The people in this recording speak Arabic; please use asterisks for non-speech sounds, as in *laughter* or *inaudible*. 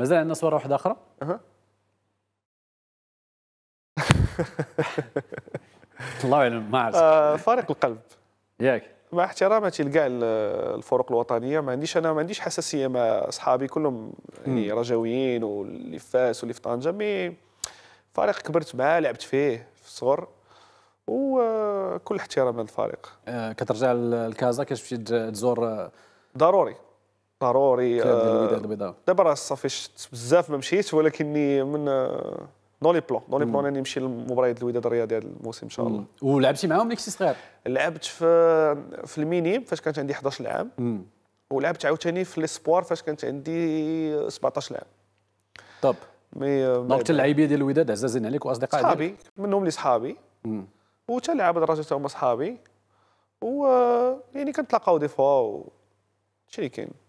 مازال عندنا صوره واحده اخرى اها *laughs* الله يعلم ما عرفت آه، فارق القلب ياك مع احتراماتي لكاع الفرق الوطنيه ما عنديش انا ما عنديش حساسيه مع اصحابي كلهم يعني رجويين واللي في فاس واللي في طنجه مي فريق كبرت معاه لعبت فيه في الصغر وكل احترام للفريق آه، كترجع لكازا كتمشي تزور آه، ضروري ضروري آه، الوداد البيضاء دابا راه صافي بزاف ما مشيتش ولكني من دون لي بلون دون لي بلون اني نمشي لمباريات الوداد الرياضي هذا الموسم ان شاء الله ولعبتي معاهم ملي كنتي صغير لعبت في في المينيم فاش كانت عندي 11 عام ولعبت عاوتاني في ليسبوار فاش كانت عندي 17 عام طب مي دونك آه، حتى اللعيبيه ديال الوداد عزازين عليك واصدقاء صحابي منهم اللي صحابي وتا لعاب الدرجه حتى هما صحابي و آه، يعني كنتلاقاو دي فوا و شي كاين